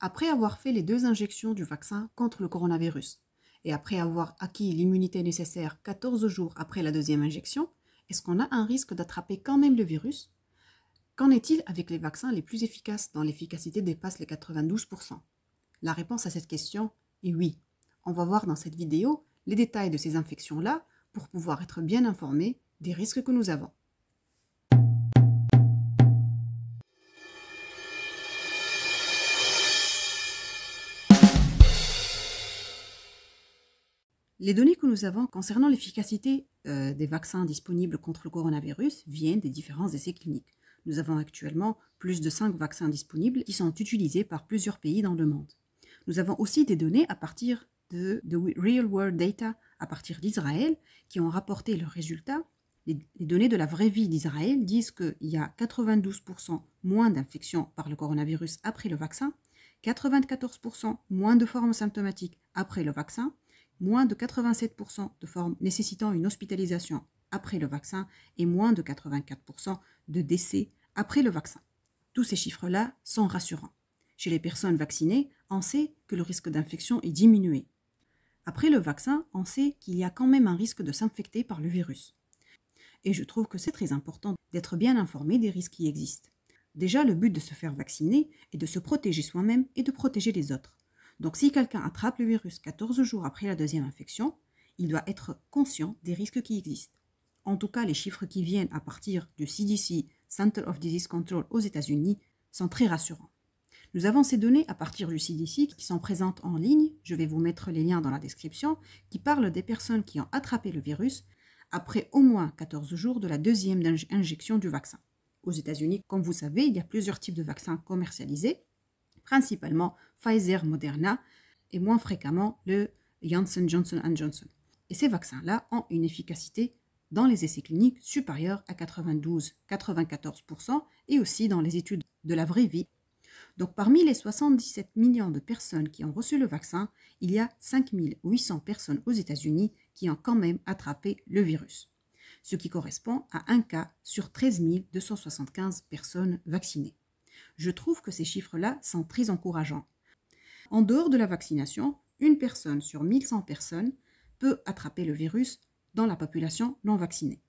après avoir fait les deux injections du vaccin contre le coronavirus et après avoir acquis l'immunité nécessaire 14 jours après la deuxième injection, est-ce qu'on a un risque d'attraper quand même le virus Qu'en est-il avec les vaccins les plus efficaces dont l'efficacité dépasse les 92% La réponse à cette question est oui. On va voir dans cette vidéo les détails de ces infections-là pour pouvoir être bien informé des risques que nous avons. Les données que nous avons concernant l'efficacité euh, des vaccins disponibles contre le coronavirus viennent des différents essais cliniques. Nous avons actuellement plus de 5 vaccins disponibles qui sont utilisés par plusieurs pays dans le monde. Nous avons aussi des données à partir de, Real World Data à partir d'Israël qui ont rapporté leurs résultats. Les, les données de la vraie vie d'Israël disent qu'il y a 92% moins d'infections par le coronavirus après le vaccin, 94% moins de formes symptomatiques après le vaccin, moins de 87% de formes nécessitant une hospitalisation après le vaccin et moins de 84% de décès après le vaccin. Tous ces chiffres-là sont rassurants. Chez les personnes vaccinées, on sait que le risque d'infection est diminué. Après le vaccin, on sait qu'il y a quand même un risque de s'infecter par le virus. Et je trouve que c'est très important d'être bien informé des risques qui existent. Déjà, le but de se faire vacciner est de se protéger soi-même et de protéger les autres. Donc si quelqu'un attrape le virus 14 jours après la deuxième infection, il doit être conscient des risques qui existent. En tout cas, les chiffres qui viennent à partir du CDC, Center of Disease Control aux États-Unis, sont très rassurants. Nous avons ces données à partir du CDC qui sont présentes en ligne, je vais vous mettre les liens dans la description, qui parlent des personnes qui ont attrapé le virus après au moins 14 jours de la deuxième injection du vaccin. Aux États-Unis, comme vous savez, il y a plusieurs types de vaccins commercialisés principalement Pfizer, Moderna et moins fréquemment le Janssen, Johnson Johnson. Et ces vaccins-là ont une efficacité dans les essais cliniques supérieure à 92-94% et aussi dans les études de la vraie vie. Donc parmi les 77 millions de personnes qui ont reçu le vaccin, il y a 5800 personnes aux États-Unis qui ont quand même attrapé le virus, ce qui correspond à un cas sur 13 275 personnes vaccinées. Je trouve que ces chiffres-là sont très encourageants. En dehors de la vaccination, une personne sur 1100 personnes peut attraper le virus dans la population non vaccinée.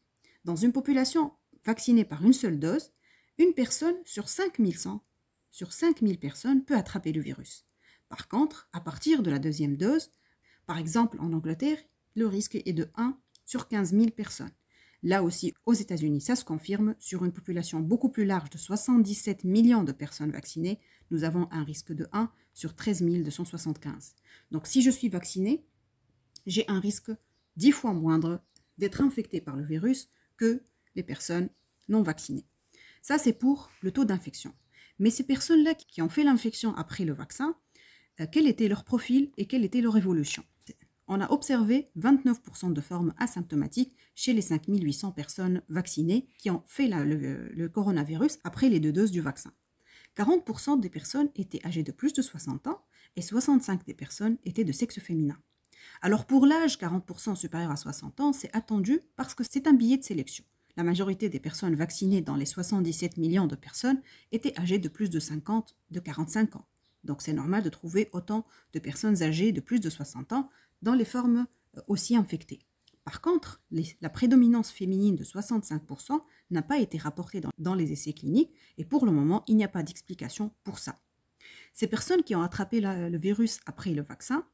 Dans une population vaccinée par une seule dose, une personne sur 5100, sur 5000 personnes peut attraper le virus. Par contre, à partir de la deuxième dose, par exemple en Angleterre, le risque est de 1 sur 15 000 personnes. Là aussi, aux États-Unis, ça se confirme. Sur une population beaucoup plus large de 77 millions de personnes vaccinées, nous avons un risque de 1 sur 13 275. Donc si je suis vacciné, j'ai un risque 10 fois moindre d'être infecté par le virus que les personnes non vaccinées. Ça, c'est pour le taux d'infection. Mais ces personnes-là qui ont fait l'infection après le vaccin, euh, quel était leur profil et quelle était leur évolution on a observé 29% de formes asymptomatiques chez les 5800 personnes vaccinées qui ont fait le, le, coronavirus après les deux doses du vaccin. 40% des personnes étaient âgées de plus de 60 ans et 65% des personnes étaient de sexe féminin. Alors pour l'âge 40% supérieur à 60 ans, c'est attendu parce que c'est un billet de sélection. La majorité des personnes vaccinées dans les 77 millions de personnes étaient âgées de plus de 50, de 45 ans. Donc c'est normal de trouver autant de personnes âgées de plus de 60 ans dans les formes euh, aussi infectées. Par contre, la prédominance féminine de 65% n'a pas été rapportée dans, les essais cliniques et pour le moment, il n'y a pas d'explication pour ça. Ces personnes qui ont attrapé le virus après le vaccin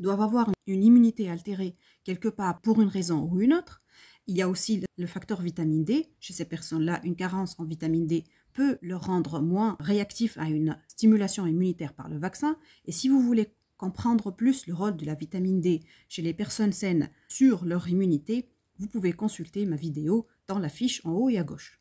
doivent avoir une immunité altérée quelque part pour une raison ou une autre. Il y a aussi le facteur vitamine D. Chez ces personnes-là, une carence en vitamine D peut le rendre moins réactif à une stimulation immunitaire par le vaccin. Et si vous voulez comprendre plus le rôle de la vitamine D chez les personnes saines sur leur immunité, vous pouvez consulter ma vidéo dans la fiche en haut et à gauche.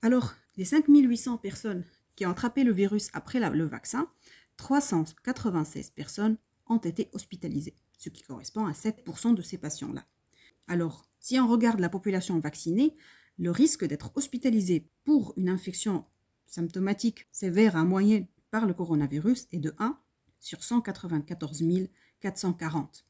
Alors, les 5800 personnes qui ont attrapé le virus après le vaccin, 396 personnes ont été hospitalisées, ce qui correspond à 7% de ces patients-là. Alors, si on regarde la population vaccinée, le risque d'être hospitalisé pour une infection symptomatique sévère à moyen par le coronavirus est de 1 sur 194 440.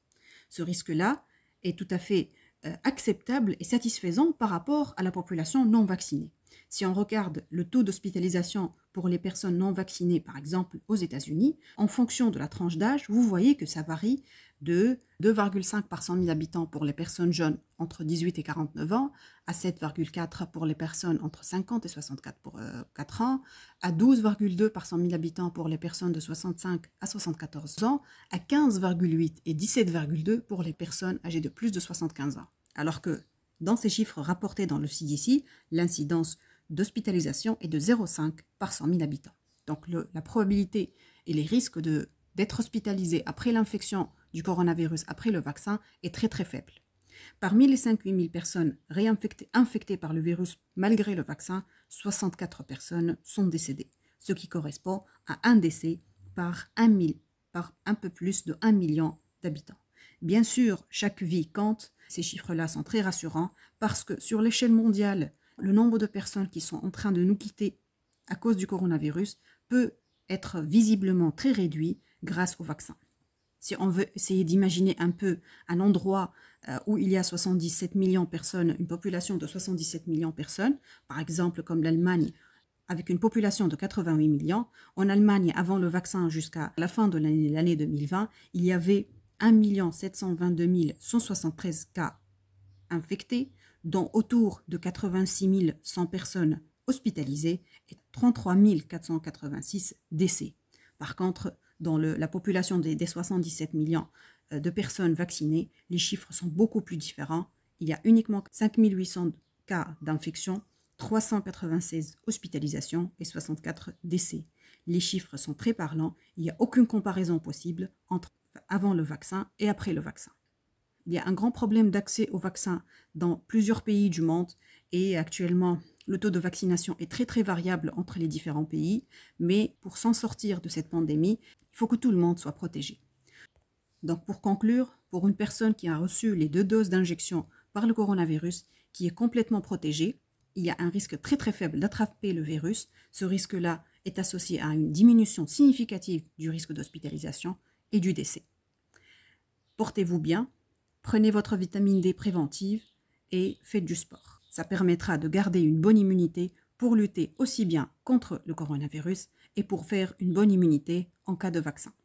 Ce risque-là est tout à fait euh, acceptable et satisfaisant par rapport à la population non vaccinée. Si on regarde le taux d'hospitalisation pour les personnes non vaccinées, par exemple aux États-Unis, en fonction de la tranche d'âge, vous voyez que ça varie de 2,5 par 100 000 habitants pour les personnes jeunes entre 18 et 49 ans, à 7,4 pour les personnes entre 50 et 64 pour, 4 euh, ans, à 12,2 par 100 000 habitants pour les personnes de 65 à 74 ans, à 15,8 et 17,2 pour les personnes âgées de plus de 75 ans. Alors que dans ces chiffres rapportés dans le CDC, l'incidence d'hospitalisation est de 0,5 par 100 000 habitants. Donc la probabilité et les risques d'être hospitalisé après l'infection du coronavirus après le vaccin est très très faible. Parmi les 5-8 000 personnes réinfectées infectées par le virus malgré le vaccin, 64 personnes sont décédées, ce qui correspond à un décès par un, par un peu plus de 1 million d'habitants. Bien sûr, chaque vie compte, ces chiffres-là sont très rassurants parce que sur l'échelle mondiale, le nombre de personnes qui sont en train de nous quitter à cause du coronavirus peut être visiblement très réduit grâce au vaccin si on veut essayer d'imaginer un peu un endroit euh, où il y a 77 millions de personnes, une population de 77 millions de personnes, par exemple comme l'Allemagne, avec une population de 88 millions, en Allemagne, avant le vaccin jusqu'à la fin de l'année 2020, il y avait 1 722 173 cas infectés, dont autour de 86 100 personnes hospitalisées et 33 486 décès. Par contre, dans la population des, 77 millions euh, de personnes vaccinées, les chiffres sont beaucoup plus différents. Il y a uniquement 5800 cas d'infection, 396 hospitalisations et 64 décès. Les chiffres sont très parlants. Il n'y a aucune comparaison possible entre avant le vaccin et après le vaccin. Il y a un grand problème d'accès au vaccin dans plusieurs pays du monde et actuellement, le taux de vaccination est très très variable entre les différents pays, mais pour s'en sortir de cette pandémie, il faut que tout le monde soit protégé. Donc pour conclure, pour une personne qui a reçu les deux doses d'injection par le coronavirus, qui est complètement protégée, il y a un risque très très faible d'attraper le virus. Ce risque-là est associé à une diminution significative du risque d'hospitalisation et du décès. Portez-vous bien, prenez votre vitamine D préventive et faites du sport. Ça permettra de garder une bonne immunité pour lutter aussi bien contre le coronavirus et pour faire une bonne immunité en cas de vaccin.